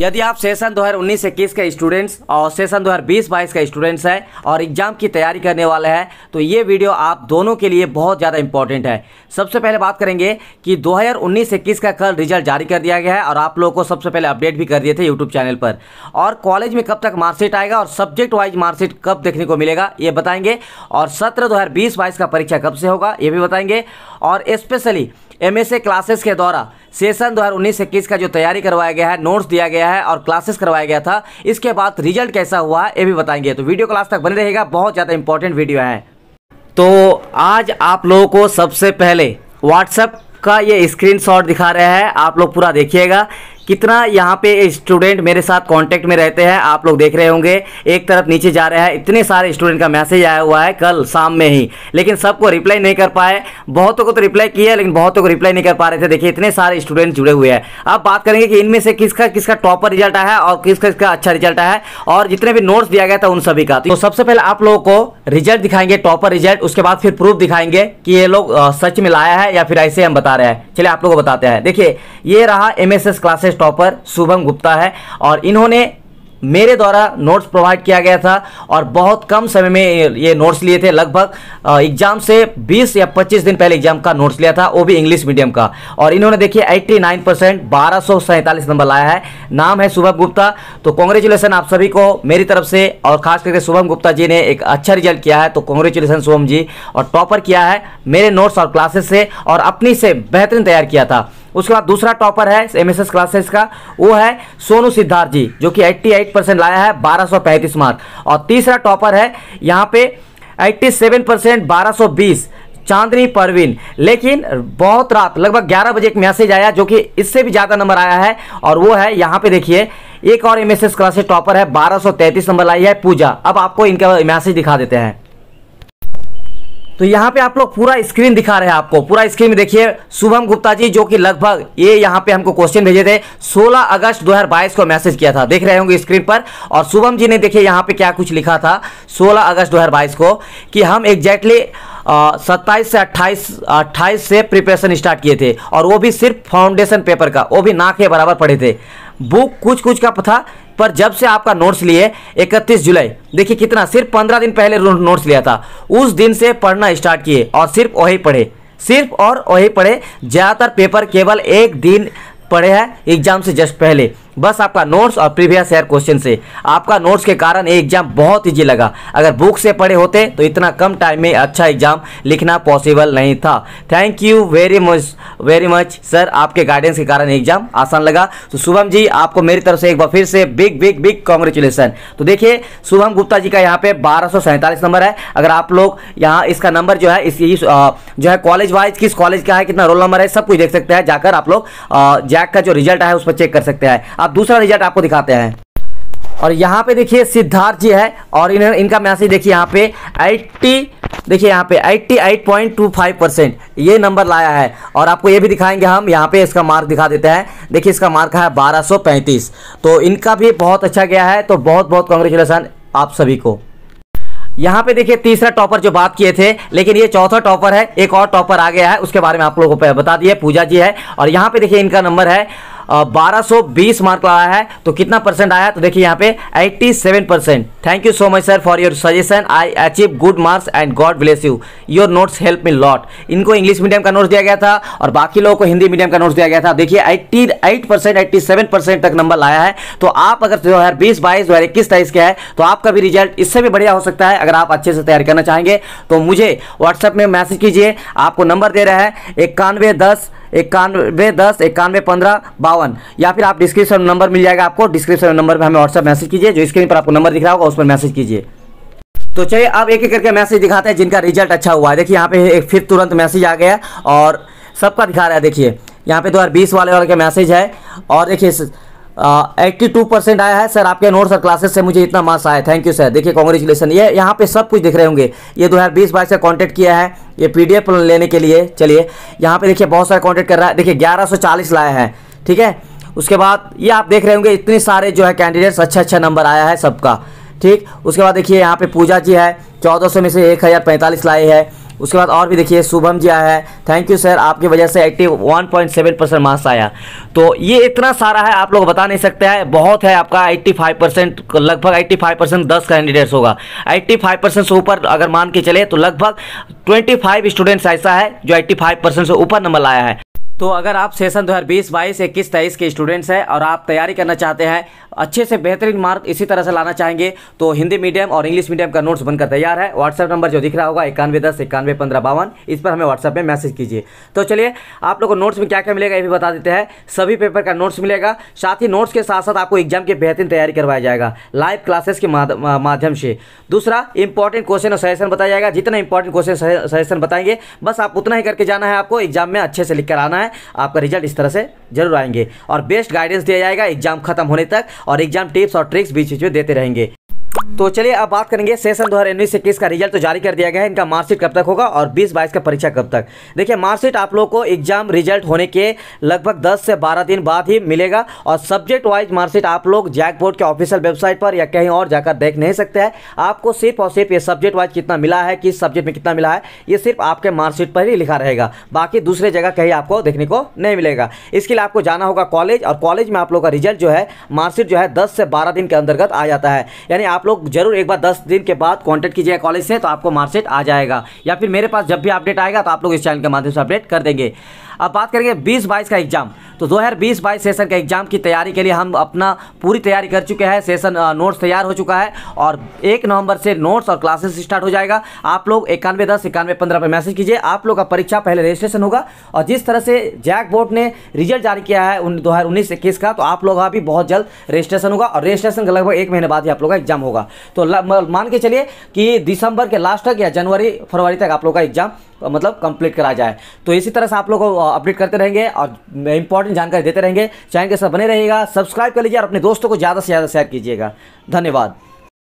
यदि आप सेशन 2019 इक्कीस के स्टूडेंट्स और सेशन 2020 बाईस का स्टूडेंट्स हैं और एग्ज़ाम की तैयारी करने वाले हैं तो ये वीडियो आप दोनों के लिए बहुत ज़्यादा इंपॉर्टेंट है सबसे पहले बात करेंगे कि 2019 इक्कीस का कल रिजल्ट जारी कर दिया गया है और आप लोगों को सबसे पहले अपडेट भी कर दिए थे यूट्यूब चैनल पर और कॉलेज में कब तक मार्कशीट आएगा और सब्जेक्ट वाइज मार्कशीट कब देखने को मिलेगा ये बताएंगे और सत्र दो हज़ार का परीक्षा कब से होगा ये भी बताएंगे और स्पेशली एम क्लासेस के द्वारा सेशन दो हज़ार उन्नीस इक्कीस का जो तैयारी करवाया गया है नोट्स दिया गया है और क्लासेस करवाया गया था इसके बाद रिजल्ट कैसा हुआ है ये भी बताएंगे तो वीडियो क्लास तक बने रहेगा बहुत ज़्यादा इंपॉर्टेंट वीडियो है तो आज आप लोगों को सबसे पहले व्हाट्सएप का ये स्क्रीनशॉट दिखा रहे हैं आप लोग पूरा देखिएगा कितना यहाँ पे स्टूडेंट मेरे साथ कांटेक्ट में रहते हैं आप लोग देख रहे होंगे एक तरफ नीचे जा रहे हैं इतने सारे स्टूडेंट का मैसेज आया हुआ है कल शाम में ही लेकिन सबको रिप्लाई नहीं कर पाए बहुतों को तो रिप्लाई किया लेकिन बहुतों को रिप्लाई नहीं कर पा रहे थे देखिए इतने सारे स्टूडेंट जुड़े हुए हैं अब बात करेंगे कि इनमें से किसका किसका टॉपर रिजल्ट आया है और किसका किसका अच्छा रिजल्ट आया है और जितने भी नोट्स दिया गया था उन सभी का तो सबसे पहले आप लोगों को रिजल्ट दिखाएंगे टॉपर रिजल्ट उसके बाद फिर प्रूफ दिखाएंगे कि ये लोग सच में लाया है या फिर ऐसे हम बता रहे हैं चलिए आप लोग को बताते हैं देखिए ये रहा MSS classes topper Shubham Gupta है और इन्होंने मेरे द्वारा नोट्स प्रोवाइड किया गया था और बहुत कम समय में ये नोट्स लिए थे लगभग एग्जाम से 20 या 25 दिन पहले एग्जाम का नोट्स लिया था वो भी इंग्लिश मीडियम का और इन्होंने देखिए 89 परसेंट बारह नंबर लाया है नाम है शुभम गुप्ता तो कॉन्ग्रेचुलेसन आप सभी को मेरी तरफ से और खास करके शुभम गुप्ता जी ने एक अच्छा रिजल्ट किया है तो कॉन्ग्रेचुलेसन शुभम जी और टॉपर किया है मेरे नोट्स और क्लासेस से और अपनी से बेहतरीन तैयार किया था उसके बाद दूसरा टॉपर है एम क्लासेस का वो है सोनू सिद्धार्थ जी जो कि 88 परसेंट लाया है 1235 मार्क और तीसरा टॉपर है यहाँ पे 87 परसेंट बारह चांदनी परवीन लेकिन बहुत रात लगभग ग्यारह बजे एक मैसेज आया जो कि इससे भी ज़्यादा नंबर आया है और वो है यहाँ पे देखिए एक और एम एस क्लासेस टॉपर है बारह नंबर लाई है पूजा अब आपको इनका मैसेज दिखा देते हैं तो यहाँ पे आप लोग पूरा स्क्रीन दिखा रहे हैं आपको पूरा स्क्रीन में देखिए शुभम गुप्ता जी जो कि लगभग ये यहाँ पे हमको क्वेश्चन भेजे थे 16 अगस्त 2022 को मैसेज किया था देख रहे होंगे स्क्रीन पर और शुभम जी ने देखिए यहाँ पे क्या कुछ लिखा था 16 अगस्त 2022 को कि हम एग्जैक्टली सत्ताईस से अट्ठाईस अट्ठाईस से प्रिपरेशन स्टार्ट किए थे और वो भी सिर्फ फाउंडेशन पेपर का वो भी ना के बराबर पढ़े थे बुक कुछ कुछ का था पर जब से आपका नोट्स लिए 31 जुलाई देखिए कितना सिर्फ 15 दिन पहले नोट्स लिया था उस दिन से पढ़ना स्टार्ट किए और सिर्फ वही पढ़े सिर्फ और वही पढ़े ज़्यादातर पेपर केवल एक दिन पढ़े हैं एग्जाम से जस्ट पहले बस आपका नोट्स और प्रीवियस ईयर क्वेश्चन से आपका नोट्स के कारण ये एग्जाम बहुत ईजी लगा अगर बुक से पढ़े होते तो इतना कम टाइम में अच्छा एग्जाम लिखना पॉसिबल नहीं था thank you very much very much sir आपके गाइडेंस के कारण एग्जाम आसान लगा तो शुभम जी आपको मेरी तरफ से एक बार फिर से बिग बिग बिग कॉन्ग्रेचुलेसन तो देखिए शुभम गुप्ता जी का यहाँ पे बारह नंबर है अगर आप लोग यहाँ इसका नंबर जो है इस जो है कॉलेज वाइज किस कॉलेज का है कितना रोल नंबर है सब कुछ देख सकते हैं जाकर आप लोग जैक का जो रिजल्ट है उस पर चेक कर सकते हैं अब दूसरा रिजल्ट आपको दिखाते हैं और यहाँ पे देखिए सिद्धार्थ जी है और इन्हें इनका मैसेज देखिए यहाँ पे एट्टी देखिए यहाँ पे 88.25 परसेंट ये नंबर लाया है और आपको ये भी दिखाएंगे हम यहाँ पे इसका मार्क दिखा देते हैं देखिए इसका मार्क है 1235 तो इनका भी बहुत अच्छा गया है तो बहुत बहुत कॉन्ग्रेचुलेसन आप सभी को यहाँ पे देखिए तीसरा टॉपर जो बात किए थे लेकिन ये चौथा टॉपर है एक और टॉपर आ गया है उसके बारे में आप लोगों को बता दिए पूजा जी है और यहाँ पे देखिए इनका नंबर है 1220 मार्क लाया है तो कितना परसेंट आया तो देखिए यहाँ पे 87 percent thank you so much sir for your suggestion I achieve good marks and God bless you your notes help me lot इनको इंग्लिश मीडियम का नोट्स दिया गया था और बाकी लोगों को हिंदी मीडियम का नोट्स दिया गया था देखिए eighty eight percent eighty seven percent तक नंबर लाया है तो आप अगर दो हज़ार बीस बाईस दो हज़ार इक्कीस तेईस के है तो आपका भी रिजल्ट इससे भी बढ़िया हो सकता है अगर आप अच्छे से तैयारी करना चाहेंगे तो मुझे व्हाट्सएप में मैसेज कीजिए आपको नंबर दे रहा है इक्यानवे दस इक्यानवे दस इक्यानवे पंद्रह बावन या फिर आप डिस्क्रिप्शन नंबर मिल जाएगा आपको डिस्क्रिप्शन नंबर पर हमें व्हाट्सअप मैसेज कीजिए जो स्क्रीन पर आपको नंबर दिख रहा होगा उस पर मैसेज कीजिए तो चलिए अब एक एक करके मैसेज दिखाते हैं जिनका रिजल्ट अच्छा हुआ है देखिए यहाँ पे एक फिर तुरंत मैसेज आ गया और सबका दिखा रहा है देखिए यहाँ पे दो तो हजार बीस वाले वाले का मैसेज है और देखिए एट्टी टू परसेंट आया है सर आपके नोट्स और क्लासेस से मुझे इतना मार्क्स आया थैंक यू सर देखिए कॉन्ग्रेचुलेसन ये यहाँ पे सब कुछ दिख रहे होंगे ये दो हज़ार बीस बाईस का कॉन्टैक्ट किया है ये पी लेने के लिए चलिए यहाँ पे देखिए बहुत सारे कॉन्टैक्ट कर रहा है देखिए ग्यारह सौ चालीस लाया है ठीक है उसके बाद ये आप देख रहे होंगे इतने सारे जो है कैंडिडेट्स अच्छा अच्छा नंबर आया है सबका ठीक उसके बाद देखिए यहाँ पे पूजा जी है चौदह सौ में से एक हज़ार पैंतालीस लाए है उसके बाद और भी देखिए शुभम जी आया है थैंक यू सर आपकी वजह से एक्टिव 1.7 परसेंट मार्क्स आया तो ये इतना सारा है आप लोग बता नहीं सकते हैं बहुत है आपका 85 परसेंट लगभग 85 परसेंट दस कैंडिडेट्स होगा 85 परसेंट से ऊपर अगर मान के चले तो लगभग 25 स्टूडेंट्स ऐसा है जो फाइव परसेंट से ऊपर नंबर लाया है तो अगर आप सेशन दो हजार बीस बाईस इक्कीस तेईस के स्टूडेंट्स हैं और आप तैयारी करना चाहते हैं अच्छे से बेहतरीन मार्क इसी तरह से लाना चाहेंगे तो हिंदी मीडियम और इंग्लिश मीडियम का नोट्स बनकर तैयार है व्हाट्सएप नंबर जो दिख रहा होगा इक्यानवे दस इक्यानवे पंद्रह बावन इस पर हमें व्हाट्सएप में मैसेज कीजिए तो चलिए आप लोग को नोट्स में क्या क्या मिलेगा ये भी बता देते हैं सभी पेपर का नोट्स मिलेगा साथ ही नोट्स के साथ साथ आपको एग्जाम की बेहतरीन तैयारी करवाया जाएगा लाइव क्लासेस के माध्यम से दूसरा इंपॉर्टेंट क्वेश्चन और सजेशन बताया जाएगा जितना इंपॉर्टेंट क्वेश्चन सजेशन बताएंगे बस आप उतना ही करके जाना है आपको एग्जाम में अच्छे से लिख कर आना है आपका रिजल्ट इस तरह से जरूर आएंगे और बेस्ट गाइडेंस दिया जाएगा एग्जाम खत्म होने तक और एग्जाम टिप्स और ट्रिक्स बीच बीच में देते रहेंगे तो चलिए अब बात करेंगे सेशन दो हज़ार उन्नीस इक्कीस का रिजल्ट तो जारी कर दिया गया है इनका मार्कशीट कब तक होगा और बीस बाईस का परीक्षा कब तक देखिए मार्कशीट आप लोगों को एग्जाम रिजल्ट होने के लगभग दस से बारह दिन बाद ही मिलेगा और सब्जेक्ट वाइज मार्कशीट आप लोग जैक बोर्ड के ऑफिशियल वेबसाइट पर या कहीं और जाकर देख नहीं सकते हैं आपको सिर्फ और सिर्फ ये सब्जेक्ट वाइज कितना मिला है किस सब्जेक्ट में कितना मिला है ये सिर्फ आपके मार्कशीट पर ही लिखा रहेगा बाकी दूसरे जगह कहीं आपको देखने को नहीं मिलेगा इसके लिए आपको जाना होगा कॉलेज और कॉलेज में आप लोग का रिजल्ट जो है मार्कशीट जो है दस से बारह दिन के अंतर्गत आ जाता है यानी आप लोग जरूर एक बार दस दिन के बाद कॉन्टैक्ट कीजिएगा कॉलेज से तो आपको मार्कशीट आ जाएगा या फिर मेरे पास जब भी अपडेट आएगा तो आप लोग इस चैनल के माध्यम से अपडेट कर देंगे अब बात करेंगे बीस बाईस का एग्जाम तो दो हज़ार बीस बाईस सेशन के एग्जाम की तैयारी के लिए हम अपना पूरी तैयारी कर चुके हैं सेशन नोट्स तैयार हो चुका है और एक नवंबर से नोट्स और क्लासेस स्टार्ट हो जाएगा आप लोग इक्यानवे दस इक्यानवे पंद्रह पर मैसेज कीजिए आप लोग का परीक्षा पहले रजिस्ट्रेशन होगा और जिस तरह से जैक बोर्ड ने रिजल्ट जारी किया है उन दो हज़ार उन्नीस इक्कीस का तो आप लोग का भी बहुत जल्द रजिस्ट्रेशन होगा और रजिस्ट्रेशन का लगभग एक महीने बाद ही आप लोग का एग्जाम होगा तो मान के चलिए कि दिसंबर के लास्ट तक या जनवरी फरवरी तक आप लोग का एग्जाम मतलब कंप्लीट करा जाए तो इसी तरह से आप लोग को अपडेट करते रहेंगे और इंपॉर्टेंट जानकारी देते रहेंगे चैनल के साथ बने रहेगा सब्सक्राइब कर लीजिए और अपने दोस्तों को ज़्यादा से ज़्यादा शेयर कीजिएगा धन्यवाद